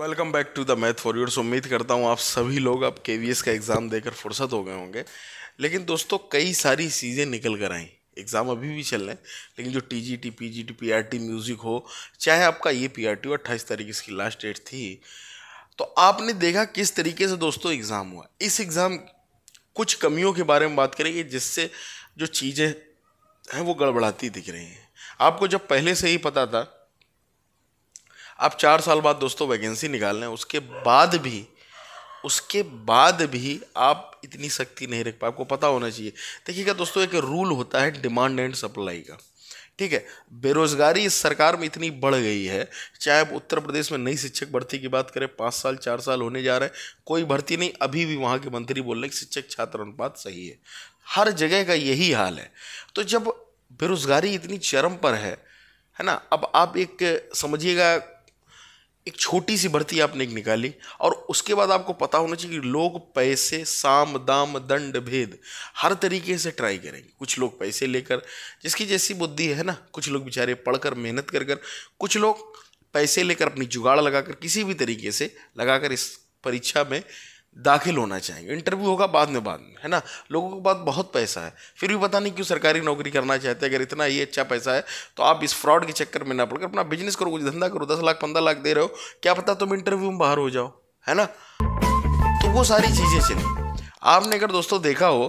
welcome back to the math for yours उम्मीद करता हूँ आप सभी लोग अब के का एग्ज़ाम देकर फुर्सत हो गए होंगे लेकिन दोस्तों कई सारी चीज़ें निकल कर आई एग्ज़ाम अभी भी चल रहे हैं लेकिन जो T G T P G T P R T music हो चाहे आपका ये पी आर टी हो अट्ठाईस तारीख इसकी लास्ट डेट थी तो आपने देखा किस तरीके से दोस्तों एग्ज़ाम हुआ इस एग्ज़ाम कुछ कमियों के बारे में बात करेंगे जिससे जो चीज़ें हैं वो गड़बड़ाती दिख रही हैं आपको जब पहले से ही पता था आप चार साल बाद दोस्तों वैकेंसी निकाल लें उसके बाद भी उसके बाद भी आप इतनी सख्ती नहीं रख पाए आपको पता होना चाहिए देखिएगा दोस्तों एक रूल होता है डिमांड एंड सप्लाई का ठीक है बेरोजगारी इस सरकार में इतनी बढ़ गई है चाहे आप उत्तर प्रदेश में नई शिक्षक भर्ती की बात करें पाँच साल चार साल होने जा रहे हैं कोई भर्ती नहीं अभी भी वहाँ के मंत्री बोल रहे हैं कि शिक्षक छात्र अनुपात सही है हर जगह का यही हाल है तो जब बेरोजगारी इतनी चरम पर है है ना अब आप एक समझिएगा एक छोटी सी भर्ती आपने एक निकाली और उसके बाद आपको पता होना चाहिए कि लोग पैसे साम दाम दंड भेद हर तरीके से ट्राई करेंगे कुछ लोग पैसे लेकर जिसकी जैसी बुद्धि है ना कुछ लोग बेचारे पढ़कर मेहनत कर कर कुछ लोग पैसे लेकर अपनी जुगाड़ लगाकर किसी भी तरीके से लगाकर इस परीक्षा में दाखिल होना चाहेंगे इंटरव्यू होगा बाद में बाद में है ना लोगों के पास बहुत पैसा है फिर भी पता नहीं क्यों सरकारी नौकरी करना चाहते हैं अगर इतना ही अच्छा पैसा है तो आप इस फ्रॉड के चक्कर में ना पड़कर अपना बिजनेस करो कुछ धंधा करो दस लाख पंद्रह लाख दे रहे हो क्या पता तुम इंटरव्यू में बाहर हो जाओ है ना तो वो सारी चीज़ें चली आपने अगर दोस्तों देखा हो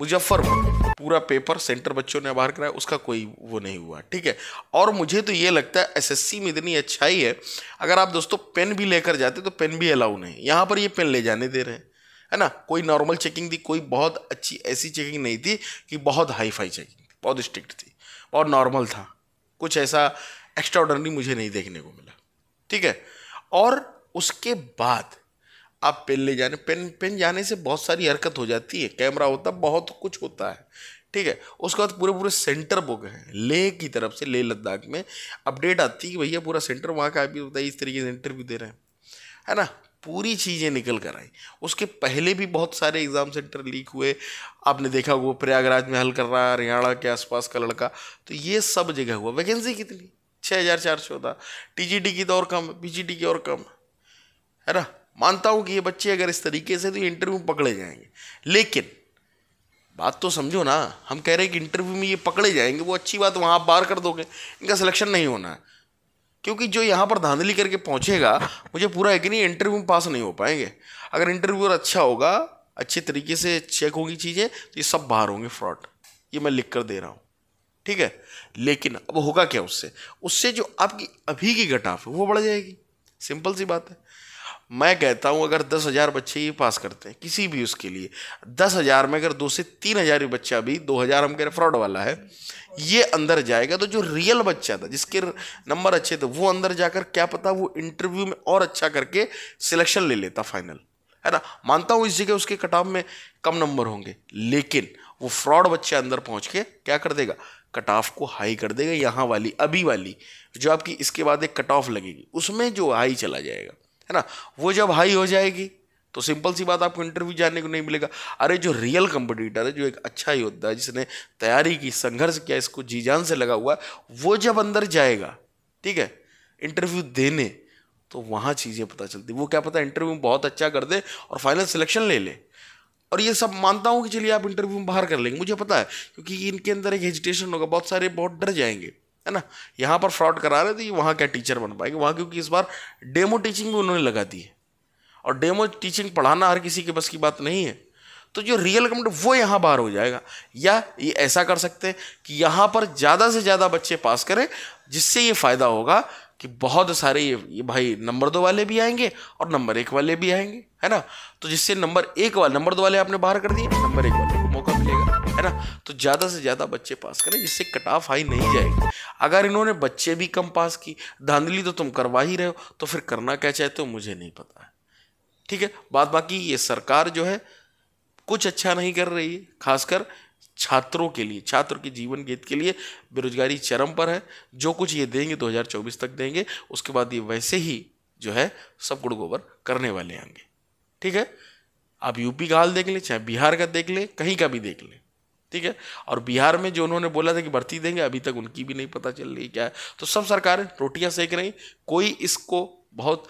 मुजफ्फरपुर पूरा पेपर सेंटर बच्चों ने बाहर कराया उसका कोई वो नहीं हुआ ठीक है और मुझे तो ये लगता है एसएससी में इतनी अच्छाई है अगर आप दोस्तों पेन भी लेकर जाते तो पेन भी अलाउ नहीं यहाँ पर ये पेन ले जाने दे रहे हैं है ना कोई नॉर्मल चेकिंग थी कोई बहुत अच्छी ऐसी चेकिंग नहीं थी कि बहुत हाई फाई चेकिंग थी बहुत स्ट्रिक्ट थी और नॉर्मल था कुछ ऐसा एक्स्ट्रा मुझे नहीं देखने को मिला ठीक है और उसके बाद आप पेन ले जाने पेन पेन जाने से बहुत सारी हरकत हो जाती है कैमरा होता बहुत कुछ होता है ठीक है उसके बाद पूरे पूरे सेंटर बुक हैं लेह की तरफ से लेह लद्दाख में अपडेट आती है कि भैया पूरा सेंटर वहाँ का भी बताइए इस तरीके से इंटरव्यू दे रहे हैं है ना पूरी चीज़ें निकल कर आई उसके पहले भी बहुत सारे एग्ज़ाम सेंटर लीक हुए आपने देखा वो प्रयागराज में हल कर रहा है हरियाणा के आसपास का लड़का तो ये सब जगह हुआ वैकेंसी कितनी छः हज़ार चार सौ था टी की तो और कम है पी की और कम है ना मानता हूँ कि ये बच्चे अगर इस तरीके से तो ये इंटरव्यू पकड़े जाएंगे लेकिन बात तो समझो ना हम कह रहे हैं कि इंटरव्यू में ये पकड़े जाएंगे वो अच्छी बात वहाँ आप बाहर कर दोगे इनका सिलेक्शन नहीं होना है क्योंकि जो यहाँ पर धांधली करके पहुँचेगा मुझे पूरा कि नहीं इंटरव्यू में पास नहीं हो पाएंगे अगर इंटरव्यूअर अच्छा होगा अच्छे तरीके से चेक होगी चीज़ें तो ये सब बाहर होंगे फ्रॉड ये मैं लिख कर दे रहा हूँ ठीक है लेकिन अब होगा क्या उससे उससे जो आपकी अभी की घटाफ है वो बढ़ जाएगी सिंपल सी बात है मैं कहता हूँ अगर दस हज़ार बच्चे ये पास करते हैं किसी भी उसके लिए दस हज़ार में अगर दो से तीन हज़ार बच्चा भी दो हज़ार हम कह रहे फ्रॉड वाला है ये अंदर जाएगा तो जो रियल बच्चा था जिसके नंबर अच्छे थे वो अंदर जाकर क्या पता वो इंटरव्यू में और अच्छा करके सिलेक्शन ले लेता फाइनल है ना मानता हूँ इस जगह उसके कटाव में कम नंबर होंगे लेकिन वो फ्रॉड बच्चे अंदर पहुँच के क्या कर देगा कट ऑफ को हाई कर देगा यहाँ वाली अभी वाली जो आपकी इसके बाद एक कट ऑफ लगेगी उसमें जो हाई चला जाएगा है ना वो जब हाई हो जाएगी तो सिंपल सी बात आपको इंटरव्यू जाने को नहीं मिलेगा अरे जो रियल कंपटीटर है जो एक अच्छा योद्धा है जिसने तैयारी की संघर्ष किया इसको जी जान से लगा हुआ वो जब अंदर जाएगा ठीक है इंटरव्यू देने तो वहाँ चीज़ें पता चलती वो क्या पता इंटरव्यू बहुत अच्छा कर दे और फाइनल सिलेक्शन ले ले और ये सब मानता हूँ कि चलिए आप इंटरव्यू में बाहर कर लेंगे मुझे पता है क्योंकि इनके अंदर एक हेजिटेशन होगा बहुत सारे बहुत डर जाएंगे है ना यहाँ पर फ्रॉड करा रहे थे वहाँ क्या टीचर बन पाएंगे वहाँ क्योंकि इस बार डेमो टीचिंग भी उन्होंने लगा दी है और डेमो टीचिंग पढ़ाना हर किसी के बस की बात नहीं है तो जो रियल कमेंट वो यहाँ बाहर हो जाएगा या ये ऐसा कर सकते हैं कि यहाँ पर ज़्यादा से ज़्यादा बच्चे पास करें जिससे ये फ़ायदा होगा कि बहुत सारे ये भाई नंबर दो वाले भी आएंगे और नंबर एक वाले भी आएंगे है ना तो जिससे नंबर एक वाले नंबर दो वाले आपने बाहर कर दिए नंबर एक वाले तो ज़्यादा से ज़्यादा बच्चे पास करें जिससे कट ऑफ हाई नहीं जाएगी अगर इन्होंने बच्चे भी कम पास की धांधली तो तुम करवा ही रहे हो तो फिर करना क्या चाहते हो मुझे नहीं पता है ठीक है बात बाकी ये सरकार जो है कुछ अच्छा नहीं कर रही है खासकर छात्रों के लिए छात्र के जीवन गीत के लिए बेरोजगारी चरम पर है जो कुछ ये देंगे 2024 तक देंगे उसके बाद ये वैसे ही जो है सब गुड़ गोबर करने वाले आएंगे ठीक है आप यूपी का हाल देख लें चाहे बिहार का देख लें कहीं का भी देख लें ठीक है और बिहार में जो उन्होंने बोला था कि भर्ती देंगे अभी तक उनकी भी नहीं पता चल रही क्या है तो सब सरकारें रोटियां सेक रही कोई इसको बहुत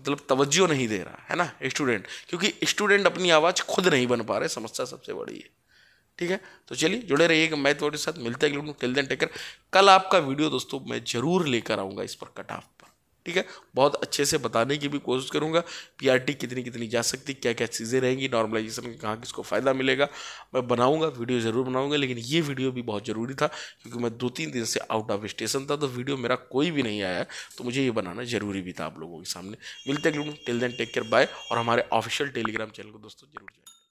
मतलब तवज्जो नहीं दे रहा है ना स्टूडेंट क्योंकि स्टूडेंट अपनी आवाज़ खुद नहीं बन पा रहे समस्या सबसे बड़ी है ठीक है तो चलिए जुड़े रहिएगा मैं वर्ड साथ मिलते हैं टेकर कल आपका वीडियो दोस्तों मैं ज़रूर लेकर आऊँगा इस पर कटाफ ठीक है बहुत अच्छे से बताने की भी कोशिश करूँगा पीआरटी कितनी कितनी जा सकती क्या क्या चीज़ें रहेंगी नॉर्मलाइजेशन में कहाँ किसको फ़ायदा मिलेगा मैं बनाऊँगा वीडियो ज़रूर बनाऊँगा लेकिन ये वीडियो भी बहुत ज़रूरी था क्योंकि मैं दो तीन दिन से आउट ऑफ स्टेशन था तो वीडियो मेरा कोई भी नहीं आया तो मुझे ये बनाना ज़रूरी भी था आप लोगों के सामने मिलते टेल till then take care bye और हमारे ऑफिशियल टेलीग्राम चैनल को दोस्तों जरूर जाए